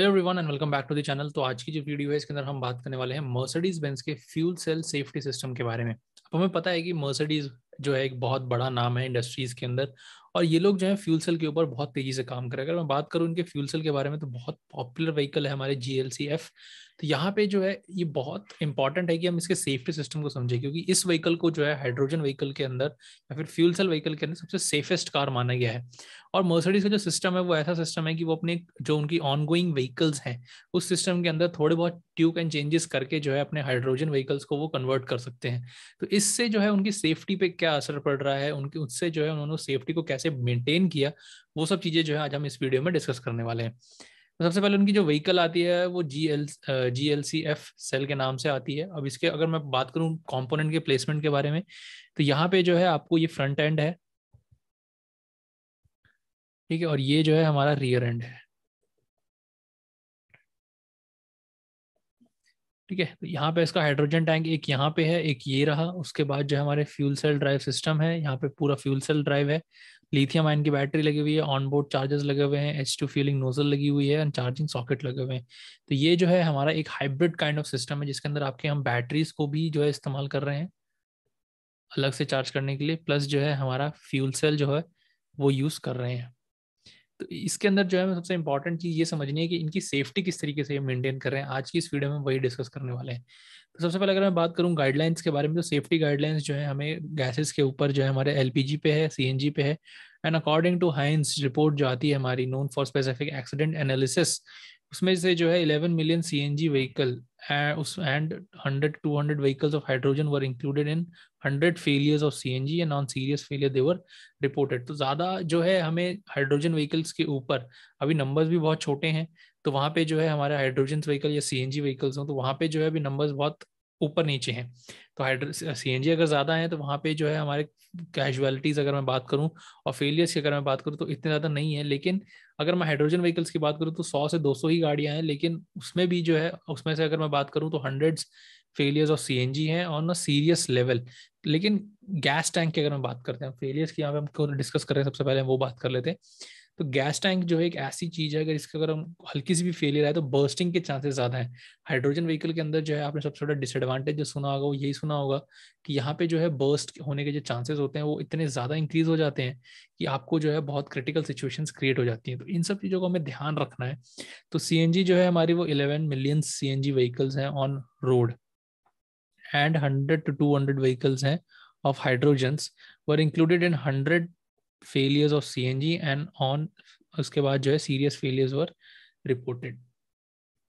Hello everyone and welcome back to the channel तो आज की जो वीडियो है इसके अंदर हम बात करने वाले हैं मर्सिडीज बेंस के फ्यूल सेल सेफ्टी सिस्टम के बारे में अब हमें पता है कि मर्सिडीज जो है एक बहुत बड़ा नाम है इंडस्ट्रीज के अंदर और ये लोग जो है फ्यूल सेल के ऊपर बहुत तेजी से काम करें अगर मैं बात करूँ इनके फ्यूल सेल के बारे में तो बहुत पॉपुलर व्हीकल है हमारे जी तो यहाँ पे जो है ये बहुत इंपॉर्टेंट है कि हम इसके सेफ्टी सिस्टम को समझें क्योंकि इस व्हीकल को जो है हाइड्रोजन व्हीकल के अंदर या फिर फ्यूल सेल व्हीकल के अंदर सबसे सेफेस्ट कार माना गया है और मर्सिडीज का जो सिस्टम है वो ऐसा सिस्टम है कि वो अपने जो उनकी ऑन गोइंग व्हीकल्स हैं उस सिस्टम के अंदर थोड़े बहुत ट्यूब एंड चेंजेस करके जो है अपने हाइड्रोजन व्हीकल्स को वो कन्वर्ट कर सकते हैं तो इससे जो है उनकी सेफ्टी पे क्या असर पड़ रहा है उनकी उससे जो है उन्होंने सेफ्टी को कैसे मेनटेन किया वो सब चीज़ें जो है आज हम इस वीडियो में डिस्कस करने वाले हैं तो सबसे पहले उनकी जो व्हीकल आती है वो G L G L C F cell के नाम से आती है अब इसके अगर मैं बात करूँ कंपोनेंट के प्लेसमेंट के बारे में तो यहाँ पे जो है आपको ये फ्रंट एंड है ठीक है और ये जो है हमारा रियर एंड है ठीक है तो यहाँ पे इसका हाइड्रोजन टैंक एक यहाँ पे है एक ये रहा उसके बाद जो हमारे फ्यूल सेल ड्राइव सिस्टम है यहाँ पे पूरा फ्यूल सेल ड्राइव है लिथियम आयन की बैटरी लगी हुई है ऑन बोर्ड चार्जर्स लगे हुए हैं एच टू फ्यूलिंग नोजल लगी हुई है एंड चार्जिंग सॉकेट लगे हुए हैं तो ये जो है हमारा एक हाइब्रिड काइंड ऑफ सिस्टम है जिसके अंदर आपके हम बैटरीज को भी जो है इस्तेमाल कर रहे हैं अलग से चार्ज करने के लिए प्लस जो है हमारा फ्यूल सेल जो है वो यूज़ कर रहे हैं तो इसके अंदर जो है सबसे इंपॉर्टेंट चीज़ ये समझनी है कि इनकी सेफ्टी किस तरीके से मेंटेन कर रहे हैं आज की इस वीडियो में वही डिस्कस करने वाले हैं तो सबसे पहले अगर मैं बात करूँ गाइडलाइंस के बारे में तो सेफ्टी गाइडलाइंस जो है हमें गैसेस के ऊपर जो है हमारे एल पे है सी पे है and according to Hines report जो आती है हमारी known for specific accident analysis उसमें से जो है 11 million C N G vehicle उस and 100 200 vehicles of hydrogen were included in 100 failures of C N G and non serious failure they were reported तो ज़्यादा जो है हमें हाइड्रोजन व्हीकल्स के ऊपर अभी नंबर्स भी बहुत छोटे हैं तो वहाँ पे जो है हमारे हाइड्रोजन व्हीकल या सी एन जी व्हीकल्स हों तो वहाँ पे जो है अभी नंबर्स बहुत ऊपर नीचे हैं तो हाइड्रो सी एन जी अगर ज़्यादा है तो वहाँ पे जो है हमारे कैजुअलिटीज़ अगर मैं बात करूँ और फेलियर्स की अगर मैं बात करूँ तो इतने ज़्यादा नहीं है लेकिन अगर मैं हाइड्रोजन व्हीकल्स की बात करूँ तो सौ से दो सौ ही गाड़ियाँ हैं लेकिन उसमें भी जो है उसमें से अगर मैं बात करूँ तो hundreds failures of C N G हैं ऑन अ सीरियस लेवल लेकिन गैस टैंक की अगर हम बात करते हैं फेलियर्स की यहाँ पे हम डिस्कस कर रहे हैं सबसे पहले हम वो बात कर लेते हैं तो गैस टैंक जो है एक ऐसी चीज है अगर इसका अगर हम हल्की सी भी फेलियर आए तो बर्स्टिंग के चांसेस ज्यादा है हाइड्रोजन व्हीकल के अंदर जो है आपने सबसे बड़ा डिसएडवांटेज जो सुना होगा वो यही सुना होगा कि यहाँ पे जो है बर्स्ट होने के जो चांसेस होते हैं वो इतने ज्यादा इंक्रीज हो जाते हैं कि आपको जो है बहुत क्रिटिकल सिचुएशन क्रिएट हो जाती है तो इन सब चीज़ों को हमें ध्यान रखना है तो सी जो है हमारी वो eleven million C N G vehicles हैं on road and hundred two two hundred vehicles हैं of hydrogens were included in hundred failures of CNG and on उसके बाद जो है सीरियस फेलियर्स वर रिपोर्टेड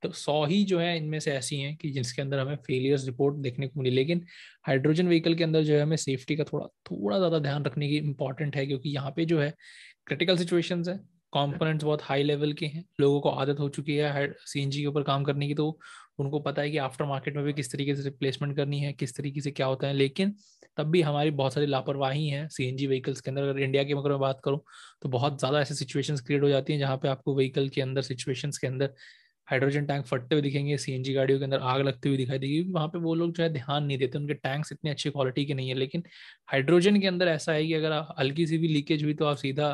तो सौ ही जो है इनमें से ऐसी हैं कि जिसके अंदर हमें फेलियर्स रिपोर्ट देखने को मिली लेकिन हाइड्रोजन व्हीकल के अंदर जो है हमें सेफ्टी का थोड़ा थोड़ा ज़्यादा ध्यान रखने की इंपॉर्टेंट है क्योंकि यहाँ पे जो है क्रिटिकल सिचुएशंस है कॉम्पोनेंट्स बहुत हाई लेवल के हैं लोगों को आदत हो चुकी है सी के ऊपर काम करने की तो उनको पता है कि आफ्टर मार्केट में भी किस तरीके से रिप्लेसमेंट करनी है किस तरीके से क्या होता है लेकिन तब भी हमारी बहुत सारी लापरवाही है सी एन जी व्हीकल्स के अंदर अगर इंडिया के अगर मैं बात करूँ तो बहुत ज़्यादा ऐसे सिचुएशन क्रिएट हो जाती हैं जहाँ पे आपको व्हीकल के अंदर सिचुएशन के अंदर हाइड्रोजन टैंक फटते हुए दिखेंगे सीएनजी गाड़ियों के अंदर आग लगती हुई दिखाई देगी क्योंकि वहाँ पे वो लोग जो है ध्यान नहीं देते उनके टैंक्स इतने अच्छी क्वालिटी के नहीं है लेकिन हाइड्रोजन के अंदर ऐसा है कि अगर हल्की सी भी लीकेज हुई तो आप सीधा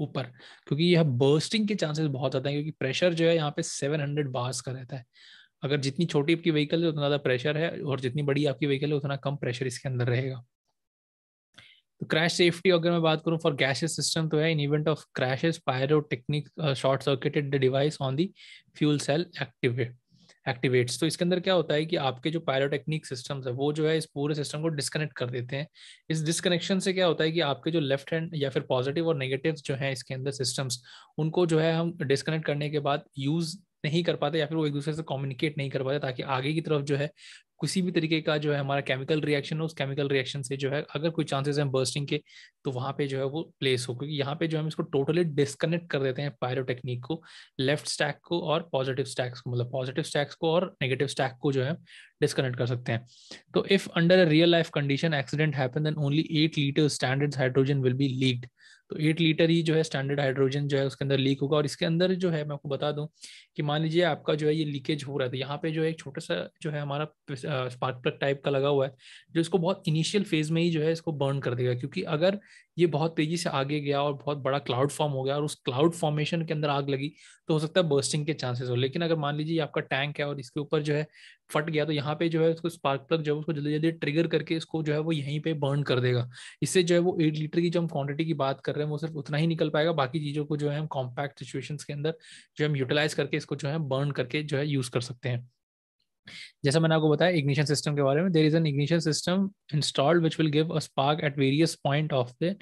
ऊपर क्योंकि यह बर्स्टिंग के चांसेस बहुत ज़्यादा है क्योंकि प्रेशर जो है यहाँ पे हंड्रेड बार्स का रहता है अगर जितनी छोटी आपकी व्हीकल है उतना ज़्यादा प्रेशर है और जितनी बड़ी आपकी व्हीकल है उतना कम प्रेशर इसके अंदर रहेगा तो क्रैश सेफ्टी अगर मैं बात करूं फॉर गैसेस सिस्टम तो है in event of crashes technique short circuited device on the fuel cell activate activates तो इसके अंदर क्या होता है कि आपके जो पायरोटेक्निक सिस्टम्स है वो जो है इस पूरे सिस्टम को डिस्कनेक्ट कर देते हैं इस डिस्कनेक्शन से क्या होता है कि आपके जो लेफ्ट हैंड या फिर पॉजिटिव और नेगेटिव जो है इसके अंदर सिस्टम्स उनको जो है हम डिस्कनेक्ट करने के बाद यूज नहीं कर पाते या फिर वो एक दूसरे से कम्युनिकेट नहीं कर पाते ताकि आगे की तरफ जो है किसी भी तरीके का जो है हमारा केमिकल रिएक्शन हो उस केमिकल रिएक्शन से जो है अगर कोई चांसेस हैं बर्स्टिंग के तो वहाँ पे जो है वो प्लेस हो क्योंकि यहाँ पे जो हम इसको टोटली डिस्कनेक्ट कर देते हैं पायरो टेक्निक को लेफ्ट स्टैक को और पॉजिटिव स्टैक्स को मतलब पॉजिटिव स्टैक्स को और नेगेटिव स्टैक को जो है डिस्कनेक्ट कर सकते हैं तो if under a real life condition accident happen then only eight litre standard hydrogen will be leaked तो एट लीटर ही जो है स्टैंडर्ड हाइड्रोजन जो है उसके अंदर लीक होगा और इसके अंदर जो है मैं आपको बता दूं कि मान लीजिए आपका जो है ये लीकेज हो रहा था तो यहाँ पे जो है एक छोटा सा जो है हमारा स्पार्क प्लग टाइप का लगा हुआ है जो इसको बहुत इनिशियल फेज में ही जो है इसको बर्न कर देगा क्योंकि अगर ये बहुत तेजी से आगे गया और बहुत बड़ा क्लाउड फॉर्म हो गया और उस क्लाउड फॉर्मेशन के अंदर आग लगी तो हो सकता है बर्स्टिंग के चांसेस हो लेकिन अगर मान लीजिए आपका टैंक है और इसके ऊपर जो है फट गया तो यहाँ पे जो है उसको स्पार्क प्लग जो है उसको जल्दी जल्दी ट्रिगर करके इसको जो है वो यहीं पे बर्न कर देगा इससे जो है वो एट लीटर की जो हम क्वांटिटी की बात कर रहे हैं वो सिर्फ उतना ही निकल पाएगा बाकी चीज़ों को जो है हम कॉम्पैक्ट सिचुएशन के अंदर जो हम यूटिलाइज करके इसको जो है बर्न करके जो है यूज़ कर सकते हैं जैसा मैंने आपको बताया इग्निशन सिस्टम के बारे में there is an ignition system installed which will give a spark at various point of the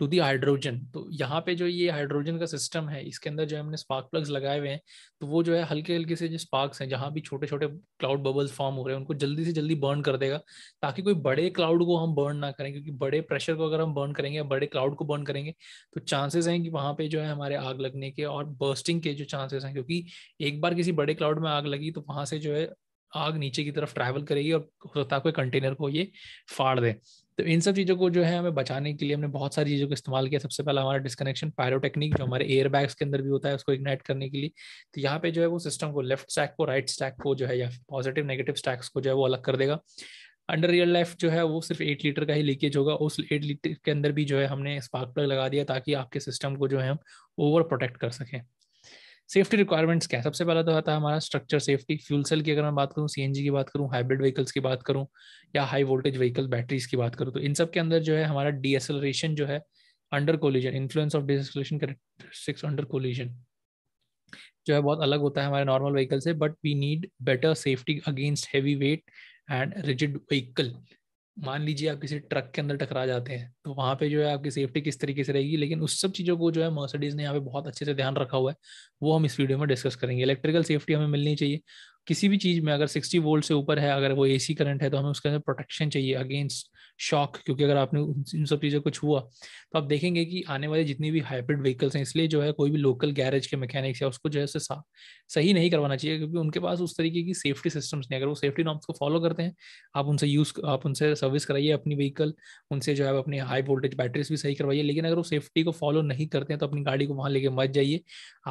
to the hydrogen तो यहाँ पे जो ये हाइड्रोजन का सिस्टम है इसके अंदर जो हमने स्पार्क प्लग्स लगाए हुए हैं तो वो जो है हल्के हल्के से जो स्पार्क्स हैं जहाँ भी छोटे छोटे क्लाउड बबल्स फॉर्म हो रहे हैं उनको जल्दी से जल्दी बर्न कर देगा ताकि कोई बड़े क्लाउड को हम बर्न ना करें क्योंकि बड़े प्रेशर को अगर हम बर्न करेंगे या बड़े क्लाउड को बर्न करेंगे तो चांसेस हैं कि वहाँ पे जो है हमारे आग लगने के और बर्स्टिंग के जो चांसेस हैं क्योंकि एक बार किसी बड़े क्लाउड में आग लगी तो वहाँ से जो है आग नीचे की तरफ ट्रैवल करेगी और हो सकता है कोई कंटेनर को ये फाड़ दे तो इन सब चीज़ों को जो है हमें बचाने के लिए हमने बहुत सारी चीज़ों का इस्तेमाल किया सबसे पहला हमारा डिस्कनेक्शन पायरोटेक्निक जो हमारे एयर बैग्स के अंदर भी होता है उसको इग्नाइट करने के लिए तो यहाँ पे जो है वो सिस्टम को लेफ्ट स्टैक को राइट स्टैक को जो है या पॉजिटिव नेगेटिव स्टैक्स को जो है वो अलग कर देगा अंडर रियल लाइफ जो है वो सिर्फ एट लीटर का ही लीकेज होगा उस एट लीटर के अंदर भी जो है हमने स्पार्क प्लग लगा दिया ताकि आपके सिस्टम को जो है हम ओवर प्रोटेक्ट कर सकें सेफ्टी रिक्वायरमेंट्स क्या सबसे पहला तो आता है हमारा स्ट्रक्चर सेफ्टी फ्यूल सेल की अगर मैं बात करूँ सी की बात करूँ हाइब्रिड व्हीकल्स की बात करूँ या हाई वोल्टेज व्हीकल बैटरीज की बात करूँ तो इन सब के अंदर जो है हमारा डीएसलेशन जो है under collision influence of deceleration characteristics under collision जो है बहुत अलग होता है हमारे नॉर्मल व्हीकल से but we need better safety against heavy weight and rigid vehicle मान लीजिए आप किसी ट्रक के अंदर टकरा जाते हैं तो वहाँ पे जो है आपकी सेफ्टी किस तरीके से रहेगी लेकिन उस सब चीज़ों को जो है मर्सिडीज़ ने यहाँ पे बहुत अच्छे से ध्यान रखा हुआ है वो हम इस वीडियो में डिस्कस करेंगे इलेक्ट्रिकल सेफ्टी हमें मिलनी चाहिए किसी भी चीज़ में अगर 60 वोल्ट से ऊपर है अगर वो एसी करंट है तो हमें उसके अंदर प्रोटेक्शन चाहिए अगेंस्ट शॉक क्योंकि अगर आपने इन सब चीज़ों कुछ हुआ तो आप देखेंगे कि आने वाले जितनी भी हाइब्रिड व्हीकल्स हैं इसलिए जो है कोई भी लोकल गैरेज के मैकेनिक्स या उसको जो है सही नहीं करवाना चाहिए क्योंकि उनके पास उस तरीके की सेफ्टी सिस्टम्स नहीं अगर वो सेफ्टी नॉर्म्स को फॉलो करते हैं आप उनसे यूज़ आप उनसे सर्विस कराइए अपनी व्हीकल उनसे जो है अपनी हाई वोल्टेज बैटरीज भी सही करवाइए लेकिन अगर वो सेफ्टी को फॉलो नहीं करते हैं तो अपनी गाड़ी को वहाँ लेके मत जाइए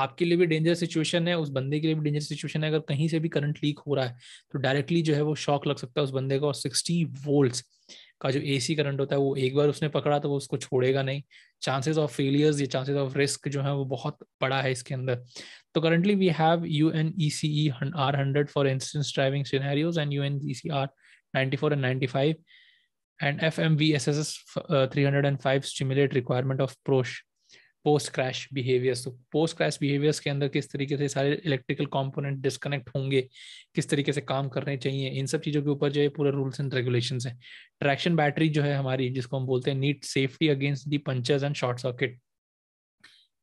आपके लिए भी डेंजर सिचुएशन है उस बंदे के लिए भी डेंजर सिचुएशन है अगर कहीं से भी करंट लीक हो रहा है तो डायरेक्टली जो है वो शॉक लग सकता है उस बंदे को और सिक्सटी वोल्ट का जो एसी करंट होता है वो एक बार उसने पकड़ा तो वो उसको छोड़ेगा नहीं चांसेस ऑफ फेलियर्स या चांसेस ऑफ रिस्क जो है वो बहुत बड़ा है इसके अंदर तो currently we have U N E C E R hundred for instance driving scenarios and U N E C R ninety four and ninety five and F M V S S S three hundred and five stimulate requirement of प्रोश post crash behaviours तो post crash behaviours के अंदर किस तरीके से सारे electrical component disconnect होंगे किस तरीके से काम करने चाहिए इन सब चीज़ों के ऊपर जो है पूरा रूल्स एंड रेगुलेशन है ट्रैक्शन बैटरी जो है हमारी जिसको हम बोलते हैं need safety against the punctures and short circuit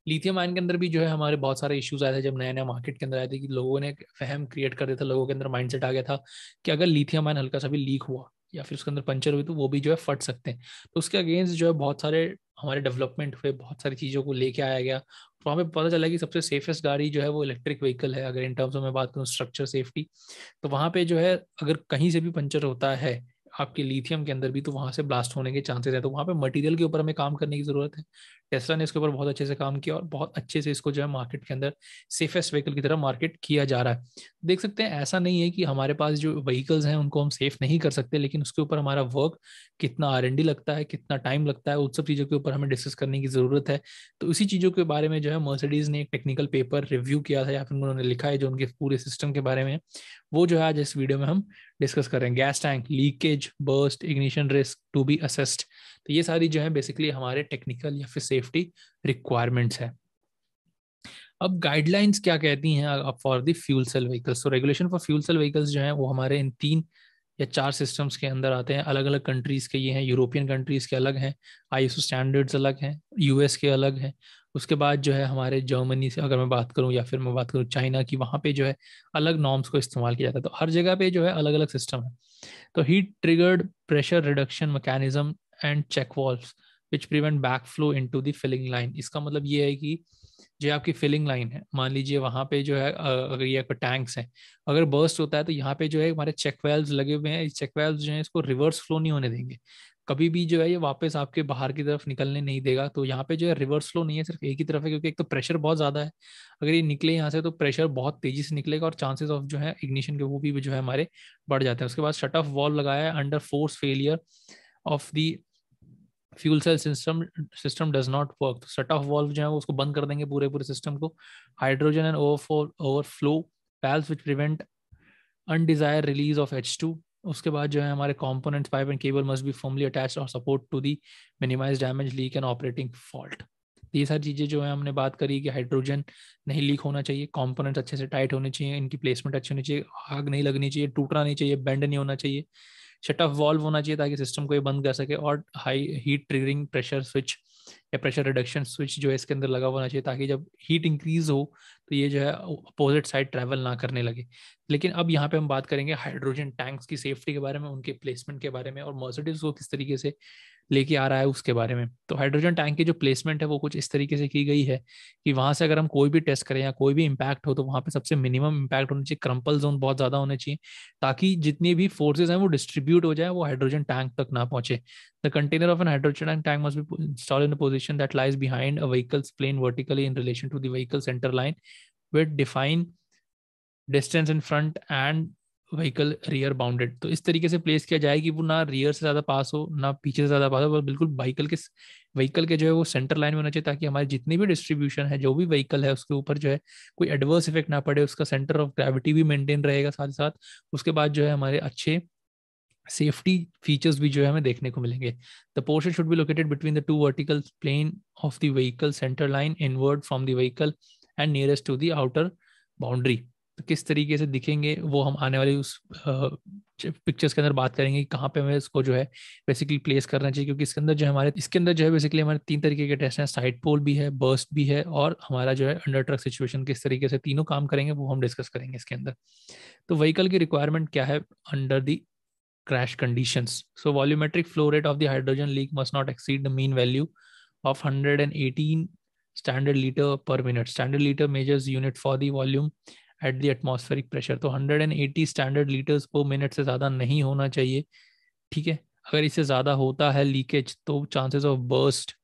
lithium ion के अंदर भी जो है हमारे बहुत सारे इश्यूज आए थे जब नया नया मार्केट के अंदर आए थे कि लोगों ने फहम क्रिएट कर दिया था लोगों के अंदर माइंडसेट आ गया था कि अगर लिथियम आयन हल्का सा भी लीक हुआ या फिर उसके अंदर पंचर हुई तो वो भी जो है फट सकते हैं तो उसके अगेंस्ट जो है बहुत सारे हमारे डेवलपमेंट हुए बहुत सारी चीज़ों को लेके आया गया तो हमें पता चला कि सबसे सेफेस्ट गाड़ी जो है वो इलेक्ट्रिक व्हीकल है अगर इन टर्म्स में बात करूँ स्ट्रक्चर सेफ्टी तो वहाँ पे जो है अगर कहीं से भी पंचर होता है आपके लिथियम के अंदर भी तो वहाँ से ब्लास्ट होने के चांसेस है तो वहाँ पे मटेरियल के ऊपर हमें काम करने की ज़रूरत है टेस्ला ने इसके ऊपर बहुत अच्छे से काम किया और बहुत अच्छे से इसको जो है मार्केट के अंदर सेफेस्ट व्हीकल की तरह मार्केट किया जा रहा है देख सकते हैं ऐसा नहीं है कि हमारे पास जो व्हीकल्स हैं उनको हम सेफ नहीं कर सकते लेकिन उसके ऊपर हमारा वर्क कितना आर लगता है कितना टाइम लगता है उन सब चीज़ों के ऊपर हमें डिस्कस करने की ज़रूरत है तो इसी चीज़ों के बारे में जो है मर्सडीज ने एक टेक्निकल पेपर रिव्यू किया था या फिर उन्होंने लिखा है जो उनके पूरे सिस्टम के बारे में वो जो है आज इस वीडियो में हम डिस्कस कर रहे हैं gas tank leakage burst ignition risk to be assessed तो ये सारी जो है बेसिकली हमारे टेक्निकल या फिर सेफ्टी रिक्वायरमेंट्स है अब गाइडलाइंस क्या कहती हैं for the fuel cell vehicles तो regulation for fuel cell vehicles जो है वो हमारे इन तीन या चार सिस्टम्स के अंदर आते हैं अलग अलग कंट्रीज़ के ये हैं यूरोपियन कंट्रीज़ के अलग हैं आई स्टैंडर्ड्स अलग हैं यूएस के अलग हैं उसके बाद जो है हमारे जर्मनी से अगर मैं बात करूं या फिर मैं बात करूं चाइना की वहाँ पे जो है अलग नॉर्म्स को इस्तेमाल किया जाता है तो हर जगह पे जो है अलग अलग सिस्टम है तो heat triggered reduction reduction and and check valves which prevent backflow into filling line इसका मतलब ये है कि जो आपकी फिलिंग लाइन है मान लीजिए वहां पे जो है अगर ये टैंक्स हैं अगर बर्स्ट होता है तो यहाँ पे जो है हमारे चेक वेल्व लगे हुए हैं चेक वेल्व जो है इसको रिवर्स फ्लो नहीं होने देंगे कभी भी जो है ये वापस आपके बाहर की तरफ निकलने नहीं देगा तो यहाँ पे जो है रिवर्स फ्लो नहीं है सिर्फ एक ही तरफ है क्योंकि एक तो प्रेशर बहुत ज़्यादा है अगर ये निकले यहाँ से तो प्रेशर बहुत तेज़ी से निकलेगा और चांसेस ऑफ जो है इग्निशन के वो भी जो है हमारे बढ़ जाते हैं उसके बाद शट ऑफ वॉल लगाया है under force failure of the fuel cell system system does not work तो शट ऑफ वॉल्व जो है वो उसको बंद कर देंगे पूरे पूरे सिस्टम को hydrogen and overflow valves which prevent undesire release of H two उसके बाद जो है हमारे component pipe and cable must be formally attach और support to the minimise damage leak and operating fault ये सारी चीज़ें जो है हमने बात करी कि हाइड्रोजन नहीं लीक होना चाहिए कॉम्पोनेट अच्छे से टाइट होने चाहिए इनकी प्लेसमेंट अच्छी होनी चाहिए आग नहीं लगनी चाहिए टूटना नहीं चाहिए बेंड नहीं होना चाहिए शट ऑफ वॉल्व होना चाहिए ताकि सिस्टम को ये बंद कर सके और high heat triggering pressure switch या प्रेशर रिडक्शन स्विच जो है इसके अंदर लगा होना चाहिए ताकि जब हीट इंक्रीज हो तो ये जो है अपोजिट साइड ट्रैवल ना करने लगे लेकिन अब यहाँ पे हम बात करेंगे हाइड्रोजन टैंक्स की सेफ्टी के बारे में उनके प्लेसमेंट के बारे में और मर्सिडीज को किस तरीके से लेके आ रहा है उसके बारे में तो हाइड्रोजन टैंक की जो प्लेसमेंट है वो कुछ इस तरीके से की गई है कि वहां से अगर हम कोई भी टेस्ट करें या कोई भी इम्पैक्ट हो तो वहां पे सबसे मिनिमम इम्पैक्ट होना चाहिए क्रम्पल जोन बहुत ज्यादा होने चाहिए ताकि जितनी भी फोर्सेज हैं वो डिस्ट्रीब्यूट हो जाए वो हाइड्रोजन टैंक तक ना पहुंचे the container of an hydrogen tank must be install in position that lies behind a vehicles plane vertically in relation to the vehicle centre line with define distance in front and vehicle rear bounded तो इस तरीके से place किया जाए कि वो ना rear से ज़्यादा पास हो ना पीछे से ज़्यादा पास हो बस बिल्कुल व्हीकल के व्हीकल के जो है वो सेंटर लाइन में होना चाहिए ताकि हमारी जितनी भी डिस्ट्रीब्यूशन है जो भी व्हीकल है उसके ऊपर जो है कोई एडवर्स इफेक्ट ना पड़े उसका सेंटर ऑफ ग्रेविटी भी मेनटेन रहेगा साथ ही साथ उसके बाद जो है हमारे अच्छे सेफ्टी फीचर्स भी जो है हमें देखने को मिलेंगे the portion should be located between the two vertical plane of the vehicle centre line inward from the vehicle end nearest to the outer boundary किस तरीके से दिखेंगे वो हम आने वाले उस पिक्चर्स के अंदर बात करेंगे कहाँ पे हमें इसको जो है बेसिकली प्लेस करना चाहिए क्योंकि इसके अंदर जो हमारे इसके अंदर जो है बेसिकली हमारे तीन तरीके के टेस्ट हैं साइड पोल भी है बर्स्ट भी है और हमारा जो है अंडर ट्रक सिचुएशन किस तरीके से तीनों काम करेंगे वो हम डिस्कस करेंगे इसके अंदर तो व्हीकल की रिक्वायरमेंट क्या है under the crash crash conditions. So volumetric flow rate of the hydrogen leak must not exceed the mean value of 118 standard liter per minute. Standard liter measures unit for the volume at the atmospheric pressure तो 180 standard litres पर minute से ज़्यादा नहीं होना चाहिए ठीक है अगर इससे ज़्यादा होता है लीकेज तो चांसेस ऑफ बर्स्ट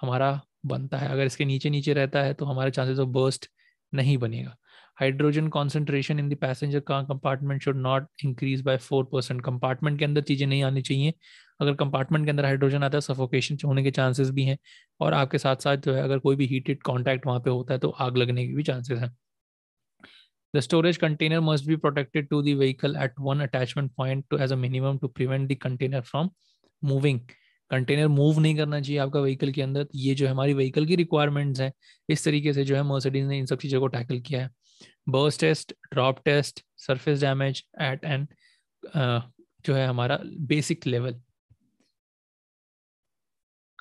हमारा बनता है अगर इसके नीचे नीचे रहता है तो हमारे चांसेस ऑफ बर्स्ट नहीं बनेगा hydrogen concentration in the passenger का compartment should not increase by four percent compartment के अंदर चीज़ें नहीं आनी चाहिए अगर कंपार्टमेंट के अंदर हाइड्रोजन आता है सफोकेशन होने के चांसेस भी हैं और आपके साथ साथ जो है अगर कोई भी हीटेड कॉन्टैक्ट वहाँ पे होता है तो आग लगने के भी चांसेस हैं The storage container must be protected to the vehicle at one attachment point to, as a minimum to prevent the container from moving. Container move नहीं करना चाहिए आपका व्हीकल के अंदर ये जो हमारी व्हीकल की रिक्वायरमेंट्स हैं इस तरीके से जो है मर्सिडीज ने इन सब चीज़ों को टैकल किया है burst test drop test surface damage at and जो है हमारा बेसिक लेवल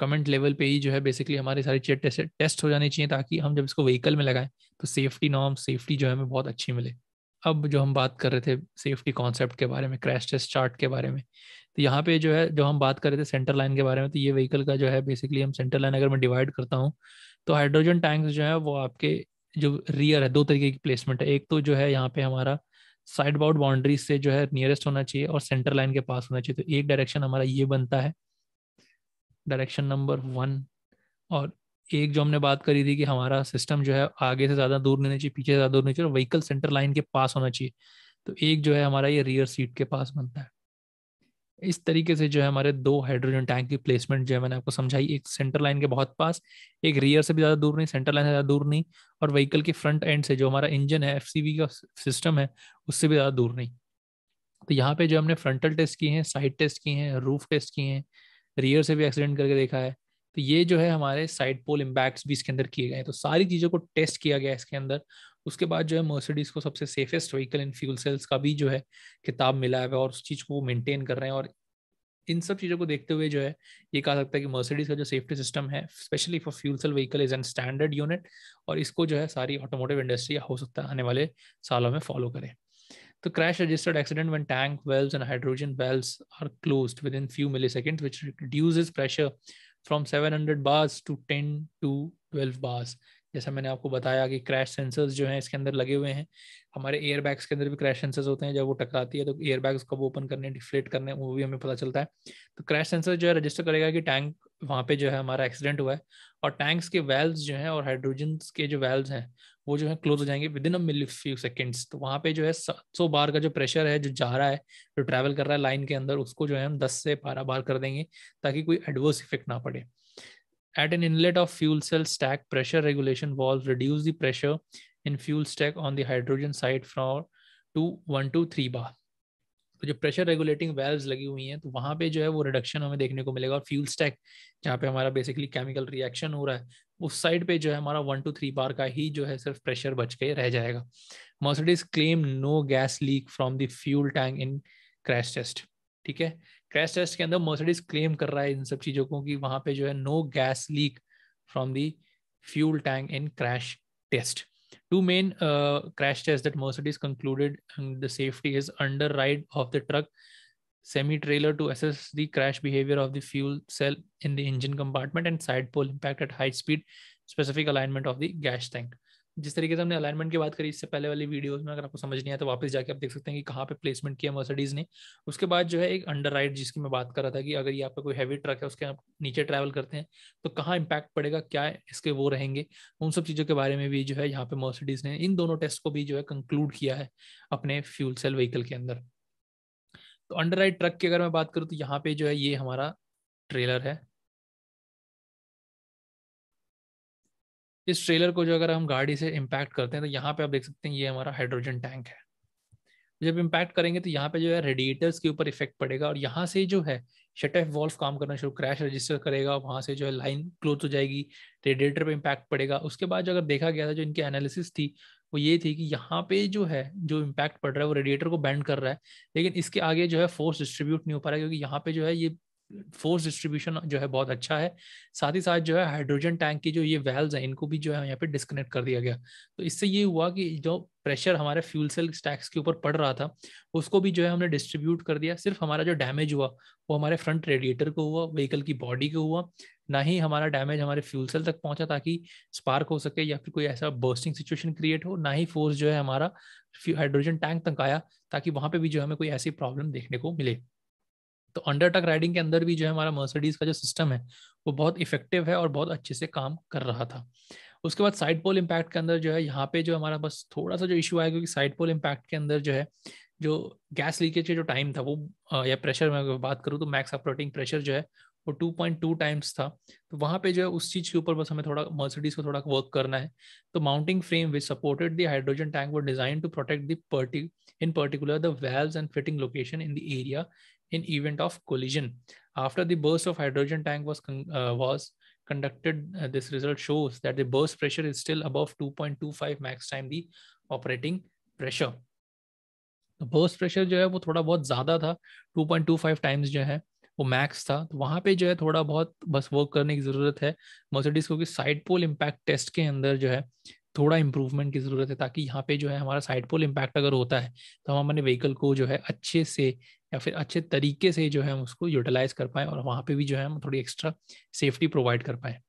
कमेंट लेवल पे ही जो है बेसिकली हमारे सारे चेट टेस्ट टेस्ट हो जाने चाहिए ताकि हम जब इसको व्हीकल में लगाएं तो सेफ्टी नॉर्म सेफ्टी जो है हमें बहुत अच्छी मिले अब जो हम बात कर रहे थे सेफ्टी कॉन्सेप्ट के बारे में क्रैश टेस्ट चार्ट के बारे में तो यहाँ पे जो है जो हम बात कर रहे थे सेंटर लाइन के बारे में तो ये व्हीकल का जो है बेसिकली हम सेंटर लाइन अगर मैं डिवाइड करता हूँ तो हाइड्रोजन टैंक्स जो है वो आपके जो रियर है दो तरीके की प्लेसमेंट है एक तो जो है यहाँ पे हमारा साइड बाउट बाउंड्री से जो है नियरेस्ट होना चाहिए और सेंटर लाइन के पास होना चाहिए तो एक डायरेक्शन हमारा ये बनता है डायरेक्शन नंबर वन और एक जो हमने बात करी थी कि हमारा सिस्टम जो है आगे से ज़्यादा दूर नहीं चाहिए पीछे से ज़्यादा दूर नहीं चाहिए व्हीकल सेंटर लाइन के पास होना चाहिए तो एक जो है हमारा ये रियर सीट के पास बनता है इस तरीके से जो है हमारे दो हाइड्रोजन टैंक की प्लेसमेंट जो है मैंने आपको समझाई एक सेंटर लाइन के बहुत पास एक रियर से भी ज़्यादा दूर नहीं सेंटर लाइन से ज़्यादा दूर नहीं और व्हीकल के फ्रंट एंड से जो हमारा इंजन है एफ का सिस्टम है उससे भी ज़्यादा दूर नहीं तो यहाँ पे जो हमने फ्रंटल टेस्ट किए हैं साइड टेस्ट किए हैं रूफ टेस्ट किए हैं रियर से भी एक्सीडेंट करके देखा है तो ये जो है हमारे साइड पोल इम्पैक्ट्स भी इसके अंदर किए गए हैं तो सारी चीज़ों को टेस्ट किया गया है इसके अंदर उसके बाद जो है मर्सिडीज को सबसे safest vehicle in fuel cells का भी जो है किताब मिला है और उस चीज़ को वो मेनटेन कर रहे हैं और इन सब चीज़ों को देखते हुए जो है ये कहा सकता है कि मर्सिडीज का जो सेफ्टी सिस्टम है specially for fuel cell vehicle is an standard unit और इसको जो है सारी ऑटोमोटिव इंडस्ट्री हो सकता है आने वाले सालों में फॉलो करें The तो crash registered accident when tank valves and hydrogen valves are closed within few milliseconds, which reduces pressure from 700 bars to 10 to 12 bars. जैसा मैंने आपको बताया कि क्रैश सेंसर्स जो हैं इसके अंदर लगे हुए हैं हमारे एयर बैग्स के अंदर भी क्रैश सेंसर्स होते हैं जब वो टकराती है तो एयर बैग्स कब ओपन करने डिफ्लेट करने वो भी हमें पता चलता है तो क्रैश सेंसर जो है रजिस्टर करेगा कि टैंक वहाँ पे जो है हमारा एक्सीडेंट हुआ है और टैंक्स के वेल्व जो हैं और हाइड्रोजन के जो वेल्व हैं वो जो है क्लोज हो जाएंगे within a milli few seconds तो वहाँ पे जो है सात सौ बार का जो प्रेशर है जो जा रहा है जो ट्रैवल कर रहा है लाइन के अंदर उसको जो है हम दस से बारह बार कर देंगे ताकि कोई एडवर्स इफेक्ट ना पड़े at an inlet of fuel cell stack pressure regulation valve reduce the pressure in fuel stack on the hydrogen side from to one two three bar तो जो प्रेशर रेगुलेटिंग वेल्व लगी हुई हैं तो वहाँ पे जो है वो रिडक्शन हमें देखने को मिलेगा और फ्यूल स्टैक जहाँ पे हमारा बेसिकली केमिकल रिएक्शन हो रहा है उस साइड पे जो है हमारा वन टू थ्री बार का ही जो है सिर्फ प्रेशर बच के रह जाएगा Mercedes claim no gas leak from the fuel tank in crash test ठीक है क्रैश टेस्ट के अंदर मर्सिडीज क्लेम कर रहा है इन सब चीज़ों को कि वहाँ पे जो है no gas leak from the fuel tank in crash test two main uh, crash tests that Mercedes concluded and the safety is under ride of the truck semi trailer to assess the crash behavior of the fuel cell in the engine compartment and side pole impact at high speed specific alignment of the gas tank जिस तरीके से हमने alignment की बात करी इससे पहले वाली वीडियोस में अगर आपको समझ नहीं आया तो वापस जाके आप देख सकते हैं कि कहाँ पे प्लेसमेंट किया मर्सिडीज ने उसके बाद जो है एक अंडर राइड जिसकी मैं बात कर रहा था कि अगर ये आपका कोई हैवी ट्रक है उसके आप नीचे ट्रैवल करते हैं तो कहाँ इम्पैक्ट पड़ेगा क्या इसके वो रहेंगे उन सब चीज़ों के बारे में भी जो है यहाँ पे मर्सिडीज ने इन दोनों टेस्ट को भी जो है कंक्लूड किया है अपने फ्यूल सेल व्हीकल के अंदर तो अंडर राइड ट्रक की अगर मैं बात करूँ तो यहाँ पे जो है ये हमारा ट्रेलर है इस ट्रेलर को जो अगर हम गाड़ी से इम्पैक्ट करते हैं तो यहाँ पे आप देख सकते हैं ये हमारा हाइड्रोजन टैंक है जब इम्पैक्ट करेंगे तो यहाँ पे जो है रेडिएटर्स के ऊपर इफेक्ट पड़ेगा और यहाँ से जो है शट ऑफ वॉल्व काम करना शुरू क्रैश रजिस्टर करेगा वहाँ से जो है लाइन क्लोज हो जाएगी रेडिएटर पे इम्पैक्ट पड़ेगा उसके बाद जो अगर देखा गया था जो इनकी एनालिसिस थी वो ये थी कि यहाँ पे जो है जो इम्पैक्ट पड़ रहा है वो रेडिएटर को बैंड कर रहा है लेकिन इसके आगे जो है फोर्स डिस्ट्रीब्यूट नहीं हो पा रहा है क्योंकि यहाँ पे जो है ये फोर्स डिस्ट्रीब्यूशन जो है बहुत अच्छा है साथ ही साथ जो है हाइड्रोजन टैंक की जो ये वेल्व हैं इनको भी जो है यहाँ पे डिस्कनेक्ट कर दिया गया तो इससे ये हुआ कि जो प्रेशर हमारे फ्यूल सेल स्टैक्स के ऊपर पड़ रहा था उसको भी जो है हमने डिस्ट्रीब्यूट कर दिया सिर्फ हमारा जो डैमेज हुआ वो हमारे फ्रंट रेडिएटर को हुआ व्हीकल की बॉडी को हुआ ना ही हमारा डैमेज हमारे फ्यूल सेल तक पहुंचा ताकि स्पार्क हो सके या फिर कोई ऐसा बर्स्टिंग सिचुएशन क्रिएट हो ना ही फोर्स जो है हमारा हाइड्रोजन टैंक तक आया ताकि वहां पे भी जो हमें कोई ऐसी प्रॉब्लम देखने को मिले तो अंडर टक राइडिंग के अंदर भी जो है हमारा मर्सिडीज का जो सिस्टम है वो बहुत इफेक्टिव है और बहुत अच्छे से काम कर रहा था उसके बाद साइड पोल इम्पैक्ट के अंदर जो है यहाँ पे जो हमारा बस थोड़ा सा जो इशू आया क्योंकि साइड पोल इम्पैक्ट के अंदर जो है जो गैस लीकेज का जो टाइम था वो या प्रेशर में बात करूँ तो मैक्स ऑपरेटिंग प्रेशर जो है वो 2.2 टाइम्स था तो वहाँ पे जो है उस चीज़ के ऊपर बस हमें थोड़ा मर्सिडीज को थोड़ा वर्क करना है तो mounting frame which supported the hydrogen tank वो design to protect the in particular the valves and fitting location in the area in event of collision. After the burst of hydrogen tank was, con- uh, was conducted, uh, this result shows that the burst pressure is still above 2.25 max time the operating pressure. the burst pressure jo hai wo thoda bahut zyada tha 2.25 times jo hai वो max था तो वहाँ पे जो है थोड़ा बहुत बस वर्क करने की ज़रूरत है मर्सिडीज क्योंकि साइड पोल इम्पैक्ट टेस्ट के अंदर जो है थोड़ा इम्प्रूवमेंट की ज़रूरत है ताकि यहाँ पे जो है हमारा साइड पोल इम्पैक्ट अगर होता है तो हम अपने व्हीकल को जो है अच्छे से या फिर अच्छे तरीके से जो है हम उसको यूटिलाइज कर पाए और वहाँ पे भी जो है हम थोड़ी एक्स्ट्रा सेफ्टी प्रोवाइड कर पाए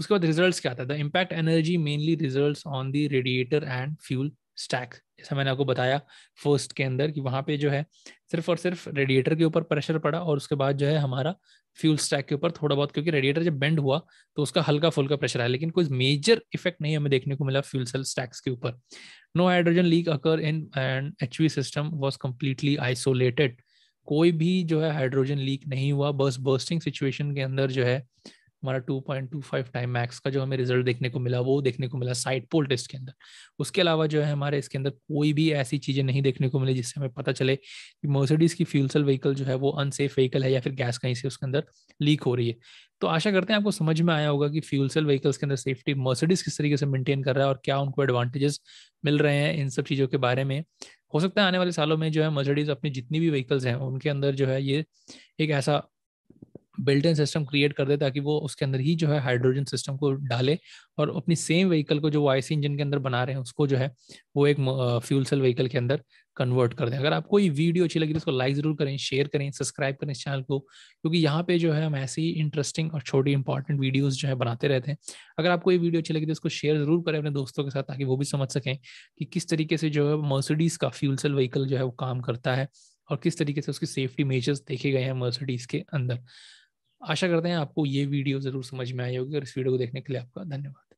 उसके बाद रिजल्ट क्या आता है the impact energy mainly result on the radiator and fuel stack जैसा मैंने आपको बताया फर्स्ट के अंदर कि वहाँ पे जो है सिर्फ और सिर्फ रेडिएटर के ऊपर प्रेशर पड़ा और उसके बाद जो है हमारा फ्यूल स्टैक के ऊपर थोड़ा बहुत क्योंकि रेडिएटर जब बेंड हुआ तो उसका हल्का फुल्का प्रेशर आया लेकिन कोई मेजर इफेक्ट नहीं हमें देखने को मिला फ्यूल सेल स्टैक्स के ऊपर no hydrogen leak occur in and H system was completely isolated कोई भी जो है हाइड्रोजन लीक नहीं हुआ बस बर्स्टिंग सिचुएशन के अंदर जो है हमारा 2.25 टाइम मैक्स का जो हमें रिजल्ट देखने को मिला वो देखने को मिला साइट पोल टेस्ट के अंदर उसके अलावा जो है हमारे इसके अंदर कोई भी ऐसी चीज़ें नहीं देखने को मिली जिससे हमें पता चले कि मर्सिडीज़ की फ्यूल सेल व्हीकल जो है वो अनसेफ व्हीकल है या फिर गैस कहीं से उसके अंदर लीक हो रही है तो आशा करते हैं आपको समझ में आया होगा कि फ्यूल सेल व्हीकल्स के अंदर सेफ्टी मर्सिडीज़ किस तरीके से मेंटेन कर रहा है और क्या उनको एडवांटेजेस मिल रहे हैं इन सब चीज़ों के बारे में हो सकता है आने वाले सालों में जो है मर्सिडीज अपनी जितनी भी व्हीकल्स हैं उनके अंदर जो है ये एक ऐसा बिल्ट इन सिस्टम क्रिएट कर दे ताकि वो उसके अंदर ही जो है हाइड्रोजन सिस्टम को डाले और अपनी सेम व्हीकल को जो वो आईसी इंजन के अंदर बना रहे हैं उसको जो है वो एक फ्यूल सेल व्हीकल के अंदर कन्वर्ट कर दें अगर आपको ये वीडियो अच्छी लगी तो उसको लाइक ज़रूर करें शेयर करें सब्सक्राइब करें इस चैनल को क्योंकि यहाँ पे जो है हम ऐसी इंटरेस्टिंग और छोटी इंपॉर्टेंट वीडियोज जो है बनाते रहते हैं अगर आपको ये वीडियो अच्छी लगी तो इसको शेयर ज़रूर करें अपने दोस्तों के साथ ताकि वो भी समझ सकें कि किस तरीके से जो है मर्सिडीज़ का फ्यूल सेल व्हीकल जो है वो काम करता है और किस तरीके से उसकी सेफ्टी मेजर्स देखे गए हैं मर्सिडीज़ के अंदर आशा करते हैं आपको ये वीडियो ज़रूर समझ में आई होगी और इस वीडियो को देखने के लिए आपका धन्यवाद